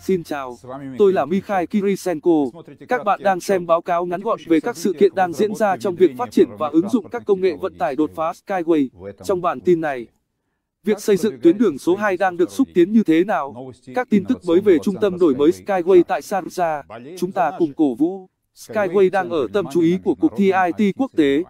Xin chào, tôi là Mikhail Kirisenko. Các bạn đang xem báo cáo ngắn gọn về các sự kiện đang diễn ra trong việc phát triển và ứng dụng các công nghệ vận tải đột phá Skyway. Trong bản tin này, việc xây dựng tuyến đường số 2 đang được xúc tiến như thế nào? Các tin tức mới về trung tâm đổi mới Skyway tại Sharjah, chúng ta cùng cổ vũ. Skyway đang ở tâm chú ý của cuộc thi IT quốc tế.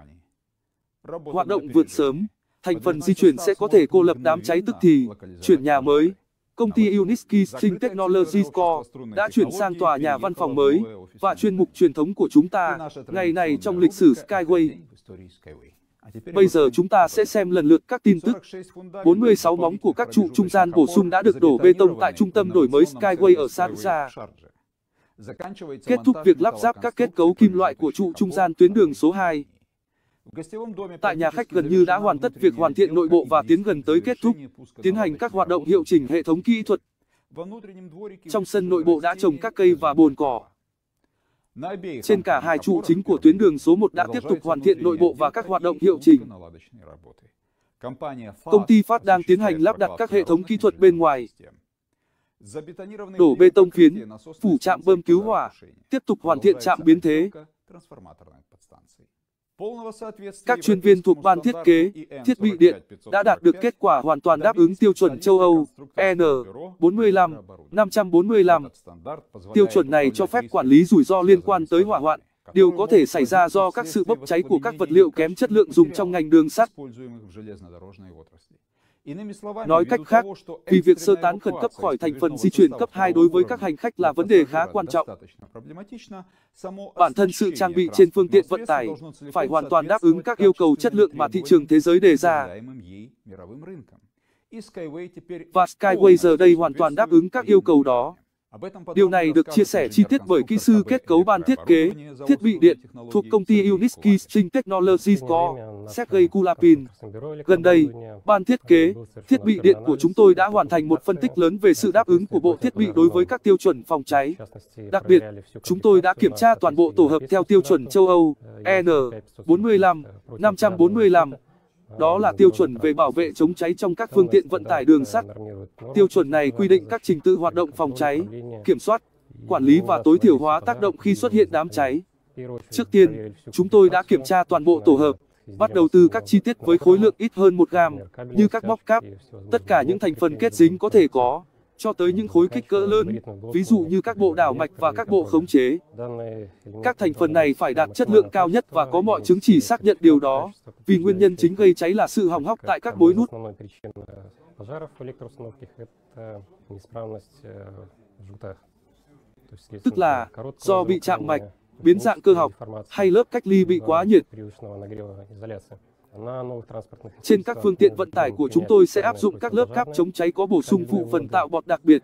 Hoạt động vượt sớm, thành phần di chuyển sẽ có thể cô lập đám cháy tức thì, chuyển nhà mới, công ty Uniski Sting Technologies Co. đã chuyển sang tòa nhà văn phòng mới và chuyên mục truyền thống của chúng ta ngày này trong lịch sử Skyway. À, bây giờ chúng ta sẽ xem lần lượt các tin tức. 46 móng của các trụ trung gian bổ sung đã được đổ bê tông tại trung tâm đổi mới Skyway ở Sharjah. Kết thúc việc lắp ráp các kết cấu kim loại của trụ trung gian tuyến đường số 2. Tại nhà khách gần như đã hoàn tất việc hoàn thiện nội bộ và tiến gần tới kết thúc, tiến hành các hoạt động hiệu chỉnh hệ thống kỹ thuật. Trong sân nội bộ đã trồng các cây và bồn cỏ. Trên cả hai trụ chính của tuyến đường số 1 đã tiếp tục hoàn thiện nội bộ và các hoạt động hiệu chỉnh. Công ty Phát đang tiến hành lắp đặt các hệ thống kỹ thuật bên ngoài, đổ bê tông phiến, phủ trạm bơm cứu hỏa, tiếp tục hoàn thiện trạm biến thế. Các chuyên viên thuộc ban thiết kế, thiết bị điện đã đạt được kết quả hoàn toàn đáp ứng tiêu chuẩn châu Âu EN 45 545. Tiêu chuẩn này cho phép quản lý rủi ro liên quan tới hỏa hoạn, điều có thể xảy ra do các sự bốc cháy của các vật liệu kém chất lượng dùng trong ngành đường sắt. Nói cách khác, vì việc sơ tán khẩn cấp khỏi thành phần di chuyển cấp 2 đối với các hành khách là vấn đề khá quan trọng. Bản thân sự trang bị trên phương tiện vận tải phải hoàn toàn đáp ứng các yêu cầu chất lượng mà thị trường thế giới đề ra. Và Skyway giờ đây hoàn toàn đáp ứng các yêu cầu đó. Điều này được chia sẻ chi tiết bởi kỹ sư kết cấu ban thiết kế, thiết bị điện thuộc công ty Unisky String Technologies Co. Sergey Kulapin. Gần đây, ban thiết kế, thiết bị điện của chúng tôi đã hoàn thành một phân tích lớn về sự đáp ứng của bộ thiết bị đối với các tiêu chuẩn phòng cháy. Đặc biệt, chúng tôi đã kiểm tra toàn bộ tổ hợp theo tiêu chuẩn châu Âu EN 45, 545, đó là tiêu chuẩn về bảo vệ chống cháy trong các phương tiện vận tải đường sắt. Tiêu chuẩn này quy định các trình tự hoạt động phòng cháy, kiểm soát, quản lý và tối thiểu hóa tác động khi xuất hiện đám cháy. Trước tiên, chúng tôi đã kiểm tra toàn bộ tổ hợp, bắt đầu từ các chi tiết với khối lượng ít hơn 1 gram, như các móc cáp, tất cả những thành phần kết dính có thể có cho tới những khối kích cỡ lớn, ví dụ như các bộ đảo mạch và các bộ khống chế. Các thành phần này phải đạt chất lượng cao nhất và có mọi chứng chỉ xác nhận điều đó, vì nguyên nhân chính gây cháy là sự hỏng hóc tại các mối nút. Tức là, do bị chạm mạch, biến dạng cơ học, hay lớp cách ly bị quá nhiệt. Trên các phương tiện vận tải của chúng tôi sẽ áp dụng các lớp cáp chống cháy có bổ sung phụ phần tạo bọt đặc biệt.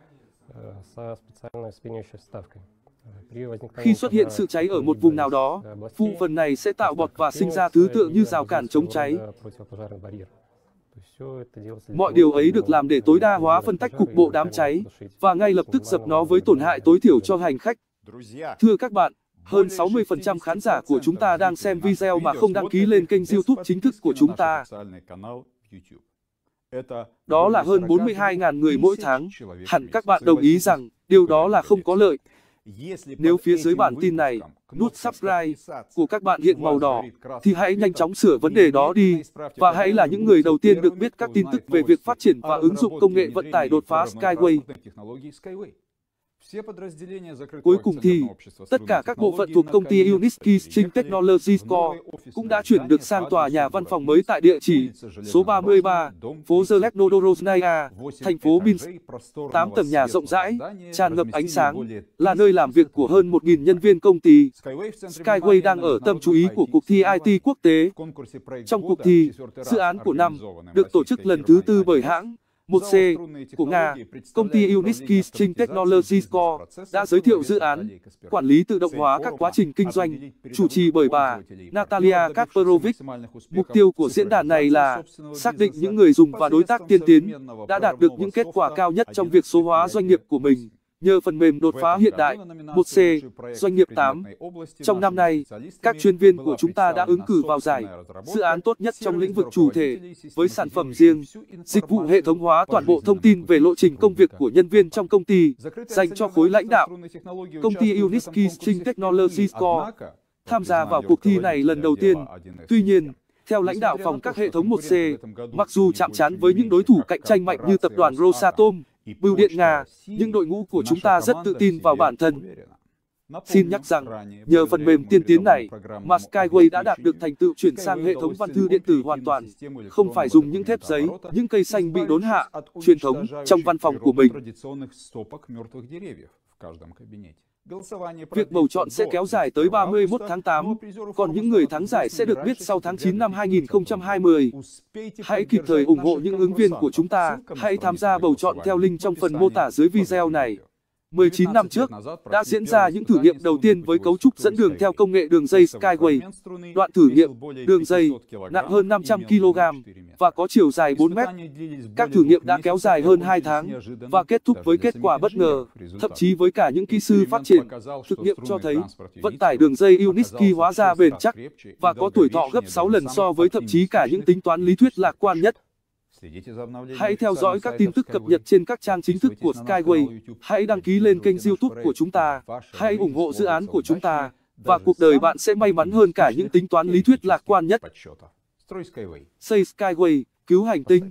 Khi xuất hiện sự cháy ở một vùng nào đó, phụ phần này sẽ tạo bọt và sinh ra thứ tự như rào cản chống cháy. Mọi điều ấy được làm để tối đa hóa phân tách cục bộ đám cháy và ngay lập tức dập nó với tổn hại tối thiểu cho hành khách. Thưa các bạn, hơn 60% khán giả của chúng ta đang xem video mà không đăng ký lên kênh YouTube chính thức của chúng ta. Đó là hơn 42.000 người mỗi tháng. Hẳn các bạn đồng ý rằng điều đó là không có lợi. Nếu phía dưới bản tin này, nút subscribe của các bạn hiện màu đỏ, thì hãy nhanh chóng sửa vấn đề đó đi, và hãy là những người đầu tiên được biết các tin tức về việc phát triển và ứng dụng công nghệ vận tải đột phá Skyway. Cuối cùng thì, tất cả các bộ phận thuộc công ty Unisky String Technology Co. cũng đã chuyển được sang tòa nhà văn phòng mới tại địa chỉ số 33, phố Zelenodorovnaya, thành phố Minsk. 8 tầng nhà rộng rãi, tràn ngập ánh sáng, là nơi làm việc của hơn 1.000 nhân viên công ty. Skyway đang ở tâm chú ý của cuộc thi IT quốc tế. Trong cuộc thi, dự án của năm được tổ chức lần thứ tư bởi hãng 1C của Nga, công ty Unisky String Technologies Co. đã giới thiệu dự án quản lý tự động hóa các quá trình kinh doanh, chủ trì bởi bà Natalia Kasperovic. Mục tiêu của diễn đàn này là xác định những người dùng và đối tác tiên tiến đã đạt được những kết quả cao nhất trong việc số hóa doanh nghiệp của mình nhờ phần mềm đột phá hiện đại 1C, doanh nghiệp 8. Trong năm nay, các chuyên viên của chúng ta đã ứng cử vào giải dự án tốt nhất trong lĩnh vực chủ thể với sản phẩm riêng, dịch vụ hệ thống hóa toàn bộ thông tin về lộ trình công việc của nhân viên trong công ty dành cho khối lãnh đạo. Công ty Uniski String Technology Core tham gia vào cuộc thi này lần đầu tiên. Tuy nhiên, theo lãnh đạo phòng các hệ thống 1C, mặc dù chạm trán với những đối thủ cạnh tranh mạnh như tập đoàn Rosatom, Bưu điện Nga, những đội ngũ của chúng ta rất tự tin vào bản thân. Xin nhắc rằng, nhờ phần mềm tiên tiến này, mà Skyway đã đạt được thành tựu chuyển sang hệ thống văn thư điện tử hoàn toàn, không phải dùng những thép giấy, những cây xanh bị đốn hạ, truyền thống, trong văn phòng của mình. Việc bầu chọn sẽ kéo dài tới 31 tháng 8, còn những người thắng giải sẽ được biết sau tháng 9 năm 2020. Hãy kịp thời ủng hộ những ứng viên của chúng ta, hãy tham gia bầu chọn theo link trong phần mô tả dưới video này. 19 năm trước, đã diễn ra những thử nghiệm đầu tiên với cấu trúc dẫn đường theo công nghệ đường dây Skyway. Đoạn thử nghiệm, đường dây, nặng hơn 500 kg và có chiều dài 4 mét. Các thử nghiệm đã kéo dài hơn 2 tháng và kết thúc với kết quả bất ngờ, thậm chí với cả những kỹ sư phát triển. Thực nghiệm cho thấy, vận tải đường dây Uniski hóa ra bền chắc và có tuổi thọ gấp 6 lần so với thậm chí cả những tính toán lý thuyết lạc quan nhất. Hãy theo dõi các tin tức cập nhật trên các trang chính thức của Skyway. Hãy đăng ký lên kênh YouTube của chúng ta. Hãy ủng hộ dự án của chúng ta và cuộc đời bạn sẽ may mắn hơn cả những tính toán lý thuyết lạc quan nhất. Xây Skyway, cứu hành tinh.